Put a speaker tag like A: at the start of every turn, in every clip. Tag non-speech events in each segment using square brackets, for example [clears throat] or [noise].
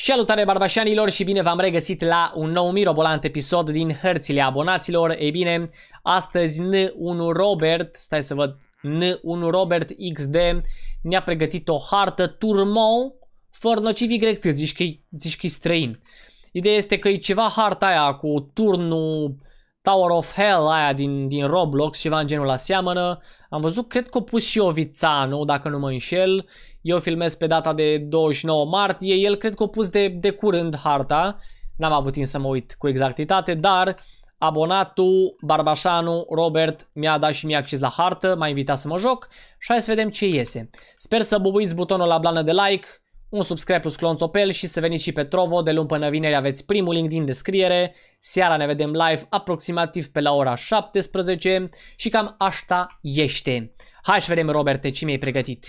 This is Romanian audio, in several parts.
A: Salutare barbașanilor și bine v-am regăsit la un nou mirobolant episod din Hărțile Abonaților. Ei bine, astăzi N1 Robert, stai să văd, N1 Robert XD ne-a pregătit o hartă for nocivi grec zici că zici că străin. Ideea este că e ceva harta aia cu turnul Tower of Hell aia din, din Roblox, ceva în genul la seamănă. Am văzut, cred că o pus și Ovițanu, dacă nu mă înșel. Eu filmez pe data de 29 martie, el cred că a pus de, de curând harta, n-am avut timp să mă uit cu exactitate, dar abonatul Barbașanu Robert mi-a dat și mi-a acces la hartă, m-a invitat să mă joc și hai să vedem ce iese. Sper să bubuiți butonul la blană de like, un subscribe plus clonțopel și să veniți și pe Trovo, de luni până vineri aveți primul link din descriere, seara ne vedem live aproximativ pe la ora 17 și cam asta este. Hai să vedem Robert ce mi-ai pregătit.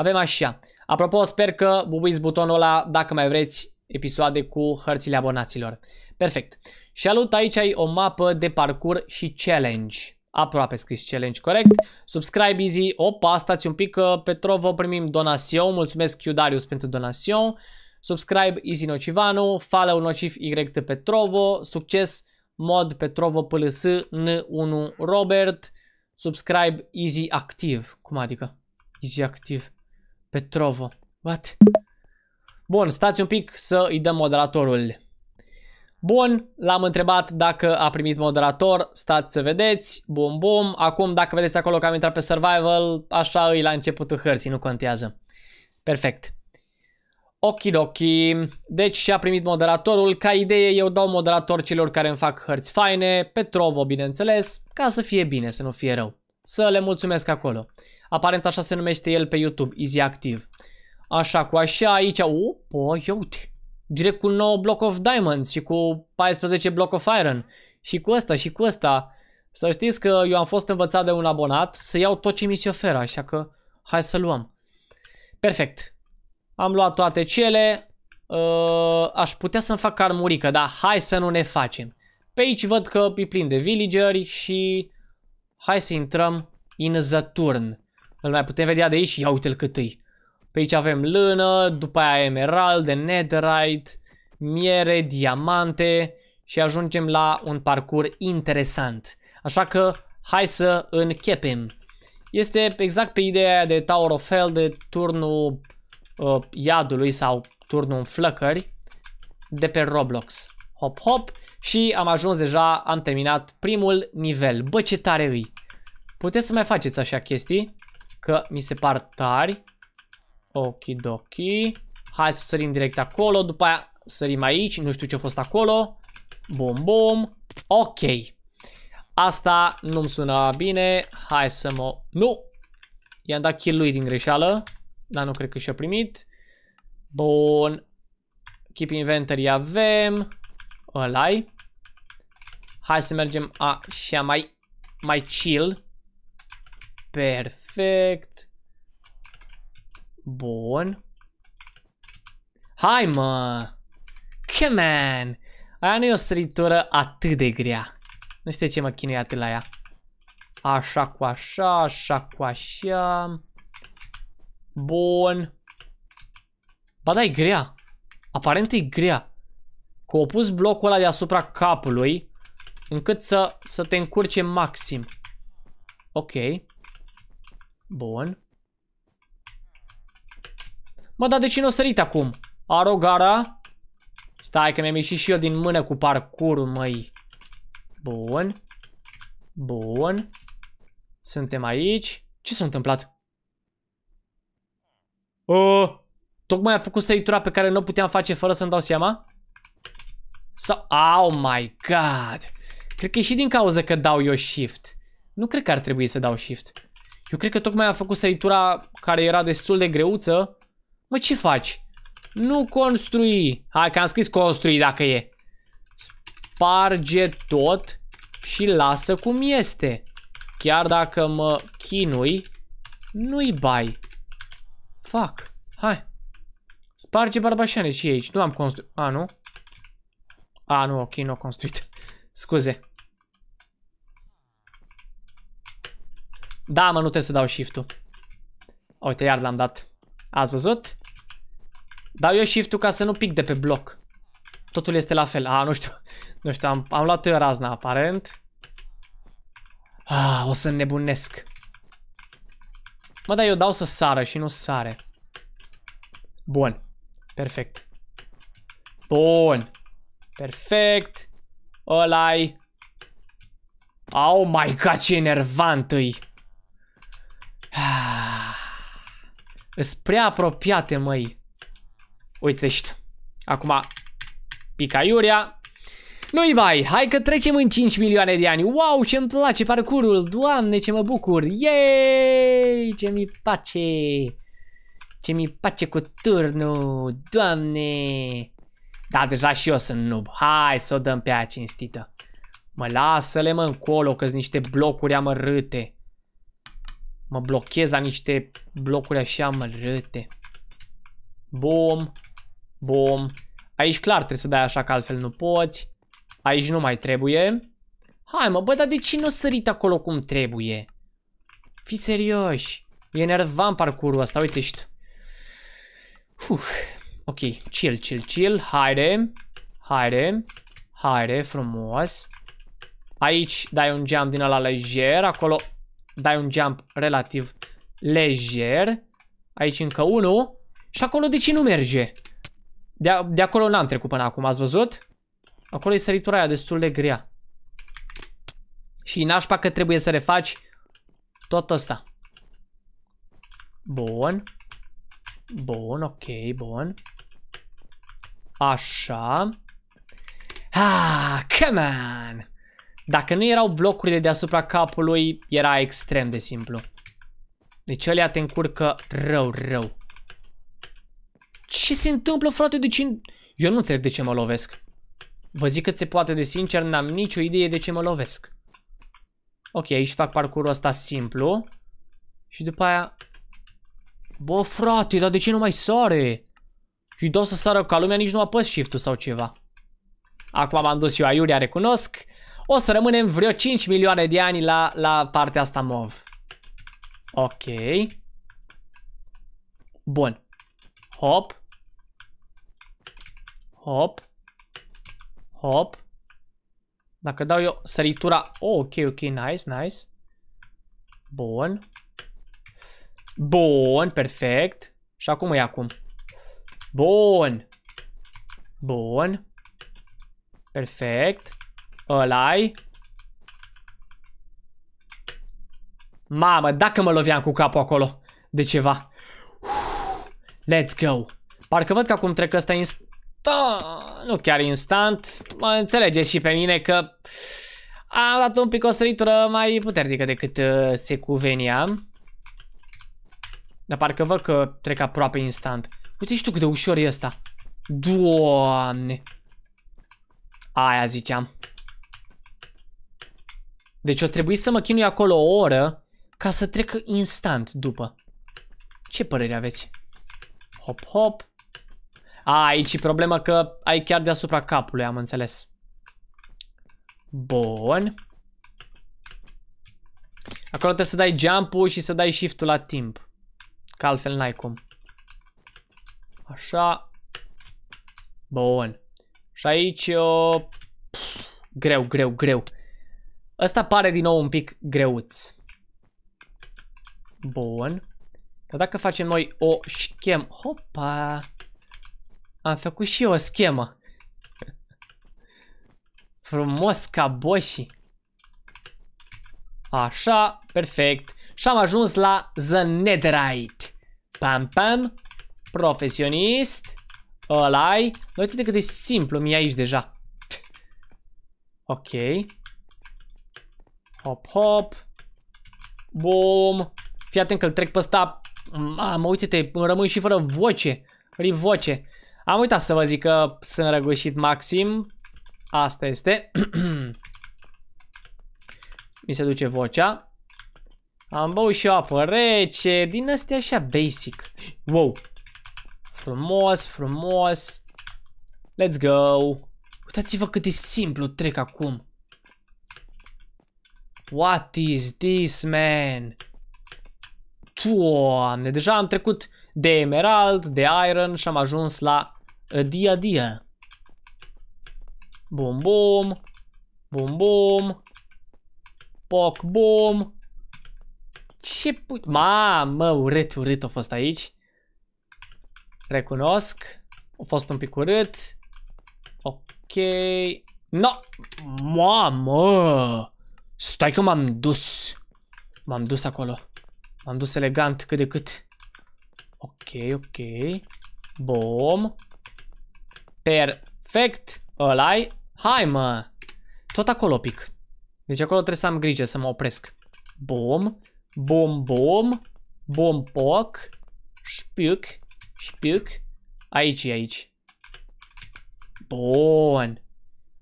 A: Avem așa. Apropo, sper că bubuiți butonul ăla dacă mai vreți episoade cu hărțile abonaților. Perfect. Și alut, aici ai o mapă de parcur și challenge. Aproape scris challenge, corect. Subscribe easy. Opa, stați un pic că pe Trovo primim donasio. Mulțumesc Chiudarius pentru donasio. Subscribe Easy Nocivanu, follow Nociv Y pe Trovo, succes mod pe Trovo PLS N1 Robert, subscribe Easy Activ. Cum adică? Easy Activ. Petrovo. What? Bun, stați un pic să îi dăm moderatorul. Bun, l-am întrebat dacă a primit moderator, stați să vedeți, bum bum, acum dacă vedeți acolo că am intrat pe survival, așa îi la începutul hărții, nu contează. Perfect. Okidoki, deci și-a primit moderatorul, ca idee eu dau moderator celor care îmi fac hărți faine, Petrovo bineînțeles, ca să fie bine, să nu fie rău. Să le mulțumesc acolo. Aparent așa se numește el pe YouTube, Easy Active. Așa, cu așa aici, opa, ia uite, direct cu 9 block of diamonds și cu 14 block of iron. Și cu ăsta, și cu ăsta. Să știți că eu am fost învățat de un abonat să iau tot ce mi se oferă, așa că hai să luăm. Perfect. Am luat toate cele. Uh, aș putea să-mi fac armurică, dar hai să nu ne facem. Pe aici văd că e plin de villageri și hai să intrăm in the turn. Îl mai putem vedea de aici? Ia uite-l cât îi. Pe aici avem lână, după aia emeralde, netherite, miere, diamante și ajungem la un parcur interesant. Așa că hai să închepem. Este exact pe ideea de Tower of Hell, de turnul uh, iadului sau turnul în flăcări de pe Roblox. Hop, hop și am ajuns deja, am terminat primul nivel. Bă, ce tare îi! Puteți să mai faceți așa chestii că mi se par tari. Okidoki. Hai să sărim direct acolo, după aia sărim aici, nu știu ce a fost acolo. Bum, bum. Ok. Asta nu-mi sună bine. Hai să mă... Nu! I-am dat kill lui din greșeală. Dar nu cred că și-a primit. Bun. Keep inventory avem. ăla -i. Hai să mergem așa mai, mai chill. Perfect. Perfect. Bun. Hai, mă! Come on! Aia nu e o săritură atât de grea. Nu știu ce mă chinui atât la ea. Așa cu așa, așa cu așa. Bun. Ba da, e grea. Aparent e grea. Cu opus blocul ăla deasupra capului, încât să, să te încurce maxim. Ok. Bun. Mă, dar de ce n o sărit acum? Arogara. Stai că mi-am ieșit și eu din mână cu parcurul, măi. Bun. Bun. Suntem aici. Ce s-a întâmplat? Uh, tocmai am făcut săritura pe care nu puteam face fără să-mi dau seama? Sau... Oh my god! Cred că e și din cauza că dau eu shift. Nu cred că ar trebui să dau shift. Eu cred că tocmai a făcut săritura care era destul de greuță. Mă, ce faci? Nu construi. Hai că am scris construi dacă e. Sparge tot și lasă cum este. Chiar dacă mă chinui, nu-i bai. Fac. Hai. Sparge barbașane și aici. Nu am construit. A, nu? A, nu, ok, nu construit. [laughs] Scuze. Da, mă, nu trebuie să dau shift-ul. Uite, iar l-am dat. Ați văzut? Dau eu shift-ul ca să nu pic de pe bloc. Totul este la fel. A, nu știu. [laughs] Nu știu, am, am luat eu razna, aparent. Ah, o să nebunesc. Mă, dar eu dau să sară și nu sare. Bun. Perfect. Bun. Perfect. Ăla-i. Oh my god, ce enervant îi. Îs prea apropiate, măi. Uite ești. Acum, pica iurea. Nu-i mai, hai că trecem în 5 milioane de ani. Wow, ce-mi place parcurul, doamne, ce mă bucur. Yay, ce mi pace, Ce mi pace cu turnul, doamne. Da, deja deci și eu sunt noob. Hai să o dăm pe aia cinstită. Mă, lasă-le mă încolo, că sunt niște blocuri amărâte. Mă blochez la niște blocuri așa mărâte. Bom. Bom. Aici clar trebuie să dai așa că altfel nu poți. Aici nu mai trebuie. Hai mă, bă, dar de ce nu sărit acolo cum trebuie? Fi serioși. E nervant parcurul ăsta, uite și tu. Uf. Ok, chill, chill, chill. Haide. Haide. Haide, frumos. Aici dai un geam din ala lejer, acolo dai un jump relativ lejer. Aici încă unul. Și acolo de ce nu merge? De, de acolo n-am trecut până acum, ați văzut? Acolo e săritura aia destul de grea. Și nașpa că trebuie să refaci tot asta Bun. Bun, ok, bun. Așa. Ah, come on! Dacă nu erau blocurile deasupra capului, era extrem de simplu. Deci alea te încurcă rău, rău. Ce se întâmplă, frate? De ce... Eu nu înțeleg de ce mă lovesc. Vă zic că se poate de sincer, n-am nicio idee de ce mă lovesc. Ok, aici fac parcurul ăsta simplu. Și după aia... Bă, frate, dar de ce nu mai sare? Și dau să sară ca lumea, nici nu apăs shift-ul sau ceva. Acum m-am dus eu aiurea, recunosc. O să rămânem vreo 5 milioane de ani la, la partea asta MOV. Ok. Bun. Hop. Hop. Hop. Dacă dau eu săritura... Oh, ok, ok, nice, nice. Bun. Bun, perfect. Și acum e acum. Bun. Bun. Perfect ăla -i. Mamă, dacă mă loveam cu capul acolo de ceva. let's go. Parcă văd că acum trec ăsta instant. Nu chiar instant. Mă înțelegeți și pe mine că am dat un pic o săritură mai puternică decât uh, se cuvenia. Dar parcă văd că trec aproape instant. Uite și tu cât de ușor e ăsta. Doamne. Aia ziceam. Deci o trebuie să mă chinui acolo o oră ca să trec instant după. Ce părere aveți? Hop, hop. A, aici e problema că ai chiar deasupra capului, am înțeles. Bun. Acolo trebuie să dai jump-ul și să dai shift-ul la timp. Că altfel n-ai cum. Așa. Bun. Și aici o... Uh, Pff, greu, greu, greu. Ăsta pare din nou un pic greuț. Bun. Dar dacă facem noi o schemă... Hopa! Am făcut și eu o schemă. [laughs] Frumos ca boșii. Așa, perfect. Și am ajuns la The Netherite. Pam, pam. Profesionist. Ăla-i. Uite-te cât de simplu mi aici deja. [laughs] Ok. Hop, hop. boom! Fii atent că îl trec pe ăsta. Mamă, uite-te, rămân și fără voce. Rip voce. Am uitat să vă zic că sunt răgușit maxim. Asta este. [clears throat] Mi se duce vocea. Am băut și o apă rece. Din astea așa basic. Wow. Frumos, frumos. Let's go. Uitați-vă cât de simplu trec acum. What is this, man? Doamne, deja am trecut de emerald, de iron și am ajuns la dia dia. Bum bum, bum bum, poc bum. Ce pui... Mamă, urât, urât a fost aici. Recunosc. A fost un pic urât. Ok. No! Mamă! Stai că m-am dus. M-am dus acolo. M-am dus elegant cât de cât. Ok, ok. Bom. Perfect. ăla -i. Hai, mă. Tot acolo pic. Deci acolo trebuie să am grijă să mă opresc. Bom. Bom, bom. Bom, poc. Spiuc. Spiuc. Aici e aici. Bun.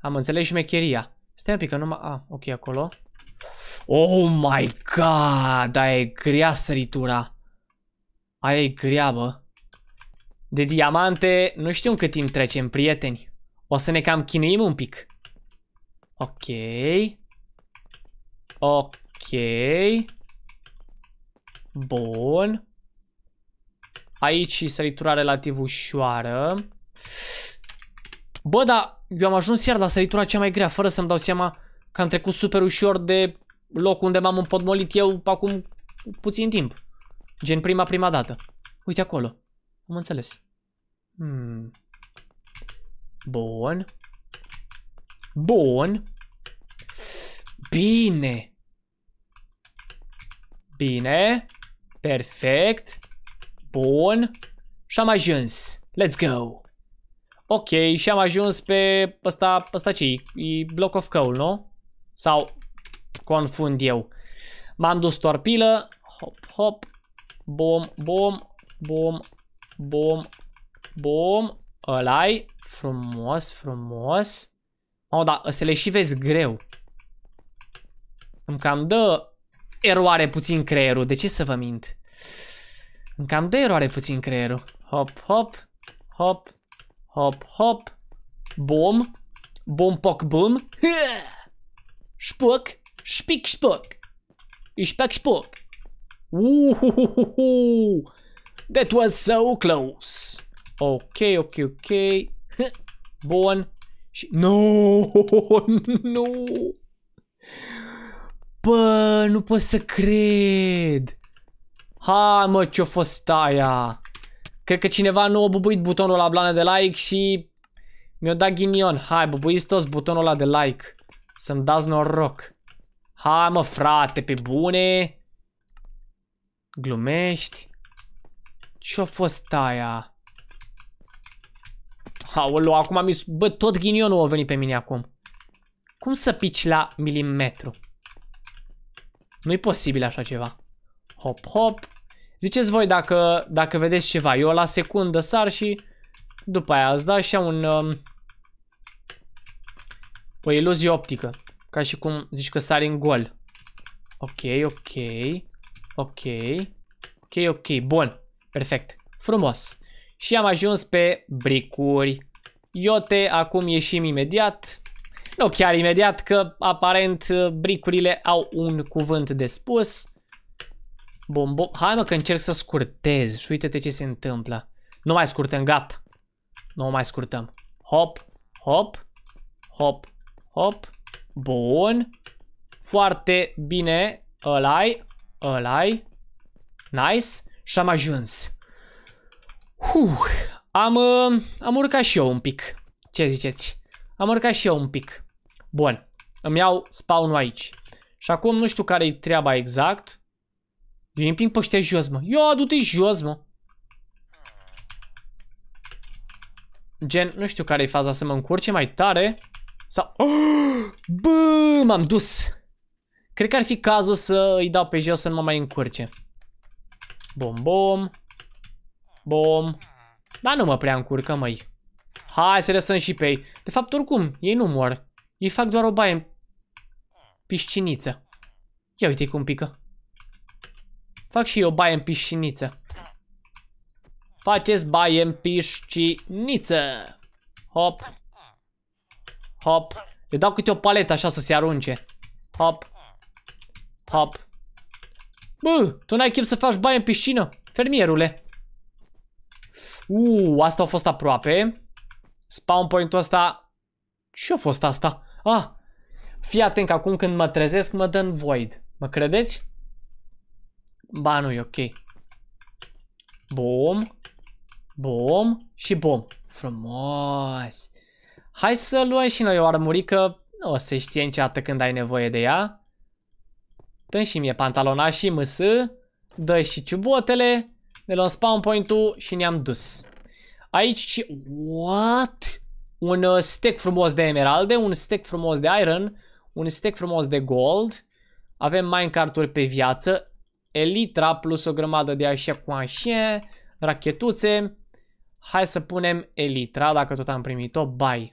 A: Am înțeles și mecheria. Stai un pic, că nu mă... A, ah, ok, acolo. Oh my god, aia e grea săritura. Aia e grea, bă. De diamante, nu știu în cât timp trecem, prieteni. O să ne cam chinuim un pic. Ok. Ok. Bun. Aici e săritura relativ ușoară. Bă, dar eu am ajuns iar la săritura cea mai grea, fără să-mi dau seama că am trecut super ușor de locul unde m-am împotmolit eu acum puțin timp. Gen prima, prima dată. Uite acolo. Am înțeles. Hmm. Bun. Bun. Bine. Bine. Perfect. Bun. Și am ajuns. Let's go. Ok, și am ajuns pe ăsta, ăsta ce -i? E block of coal, nu? Sau confund eu. M-am dus torpilă, hop, hop, bom, bom, bom, bom, bom, ăla -i. frumos, frumos. Mamă, da, ăsta le și vezi greu. Îmi cam dă eroare puțin creierul, de ce să vă mint? Îmi cam dă eroare puțin creierul. Hop, hop, hop, hop, hop, bom, bom, poc, bum, șpoc, Spickspuck. Spackspuck. Ooh, that was so close. Ok, ok, ok. [laughs] Bun. Și... No! [laughs] nu! Bă, nu pot să cred. Ha, mă, ce o fost aia? Cred că cineva nu a bubuit butonul la blană de like și... Mi-a dat ghinion. Hai, bubuiți toți butonul ăla de like. Să-mi dați noroc. Hai mă frate, pe bune! Glumești? Ce-a fost aia? Aoleu, acum mi Bă, tot ghinionul a venit pe mine acum. Cum să pici la milimetru? Nu-i posibil așa ceva. Hop, hop. Ziceți voi dacă, dacă vedeți ceva. Eu la secundă sar și după aia îți dau așa un... Um, o iluzie optică. Ca și cum zici că sari în gol. Ok, ok, ok, ok, ok, bun, perfect, frumos. Și am ajuns pe bricuri. Iote, acum ieșim imediat. Nu chiar imediat, că aparent bricurile au un cuvânt de spus. Bun, bun. Hai mă că încerc să scurtez și uite-te ce se întâmplă. Nu mai scurtăm, gata. Nu mai scurtăm. Hop, hop, hop, hop, Bun. Foarte bine. Ălai. Ălai. Nice. Și am ajuns. Uh, Am, am urcat și eu un pic. Ce ziceți? Am urcat și eu un pic. Bun. Îmi iau spawn-ul aici. Și acum nu știu care-i treaba exact. Eu îi împing pe jos, mă. Eu adu te jos, mă. Gen, nu știu care-i faza să mă încurce mai tare. Sau... [gasps] Bă, m-am dus! Cred că ar fi cazul să îi dau pe jos să nu mă mai încurce. Bom, bom. Bom. Dar nu mă prea încurcă, măi. Hai să lăsăm și pe ei. De fapt, oricum, ei nu mor. Ei fac doar o baie în pisciniță. Ia uite cum pică. Fac și eu baie în pisciniță. Faceți baie în pisciniță. Hop. Hop. Le dau câte o paletă așa să se arunce. Hop. Hop. Bă, tu n-ai chef să faci baie în piscină? Fermierule. Uuu, asta a fost aproape. Spawn point-ul ăsta... Ce-a fost asta? Ah, fii atent că acum când mă trezesc mă dă în void. Mă credeți? Ba, nu e ok. Bom. Bom și bom. Frumos. Hai să luăm și noi o armurică, o să știe niciodată când ai nevoie de ea. Dă și mie pantalona și MS, dă și ciubotele, ne luăm spawn point-ul și ne-am dus. Aici ce... What? Un uh, stack frumos de emeralde, un stack frumos de iron, un stack frumos de gold. Avem minecart-uri pe viață, elitra plus o grămadă de așa cu așa, rachetuțe. Hai să punem elitra, dacă tot am primit-o, bye.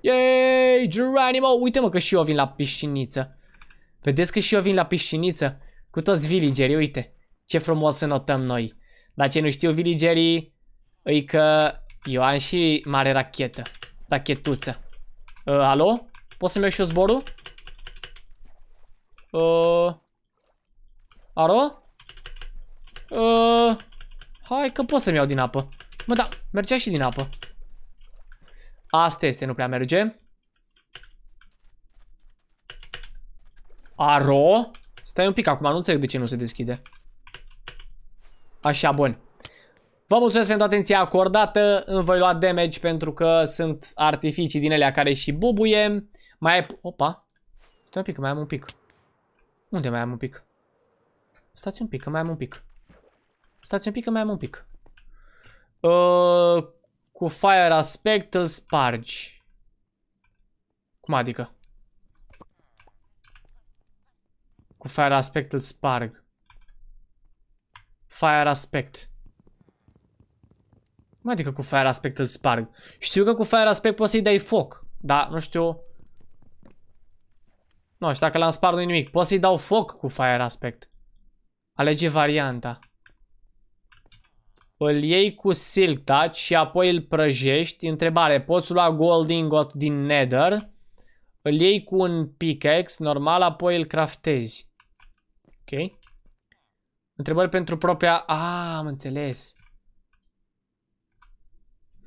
A: Yay, Geronimo! Uite mă că și eu vin la pisciniță. Vedeți că și eu vin la pisciniță? Cu toți villagerii, uite. Ce frumos să notăm noi. Dar ce nu știu villagerii, îi că eu am și mare rachetă. Rachetuță. Uh, alo? Poți să-mi iau și eu zborul? Uh, alo? Uh, hai că pot să-mi iau din apă. Mă, da, mergea și din apă. Asta este, nu prea merge. Aro? Stai un pic acum, nu înțeleg de ce nu se deschide. Așa, bun. Vă mulțumesc pentru atenția acordată, îmi voi lua damage pentru că sunt artificii din elea care și bubuie. Mai ai... Opa! Stai un pic, mai am un pic. Unde mai am un pic? Stați un pic, că mai am un pic. Stați un pic, că mai am un pic. Uh, cu fire aspect îl spargi. Cum adică? Cu fire aspect îl sparg. Fire aspect. Cum adică cu fire aspect îl sparg? Știu că cu fire aspect poți să-i dai foc. Da, nu știu... Nu, și dacă l-am spart nu nimic. Poți să-i dau foc cu fire aspect. Alege varianta îl iei cu silk touch da? și apoi îl prăjești. Întrebare, poți lua gold ingot din nether? Îl iei cu un pickaxe normal, apoi îl craftezi. Ok. Întrebări pentru propria... Ah, am înțeles.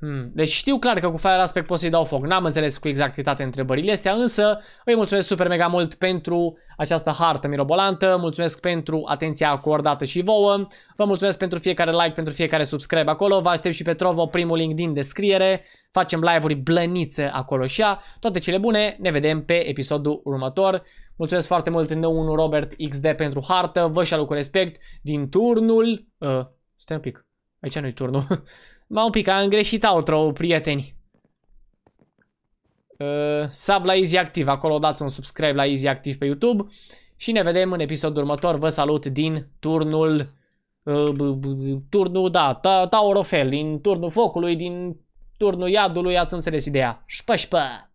A: Hmm. Deci știu clar că cu Fire Aspect pot să-i dau foc. N-am înțeles cu exactitate întrebările astea, însă îi mulțumesc super mega mult pentru această hartă mirobolantă. Mulțumesc pentru atenția acordată și vouă. Vă mulțumesc pentru fiecare like, pentru fiecare subscribe acolo. Vă aștept și pe Trovo, primul link din descriere. Facem live-uri blăniță acolo și a. Toate cele bune, ne vedem pe episodul următor. Mulțumesc foarte mult în 1 Robert XD pentru hartă. Vă și cu respect din turnul... Uh, stai un pic, aici nu-i turnul. [laughs] m un picat, am greșit outro prieteni. Uh, sub la Easy Active, acolo dați un subscribe la Easy Active pe YouTube. Și ne vedem în episodul următor. Vă salut din turnul... Uh, turnul, da, Taurofel, din turnul focului, din turnul iadului, ați înțeles ideea. Șpă, șpă!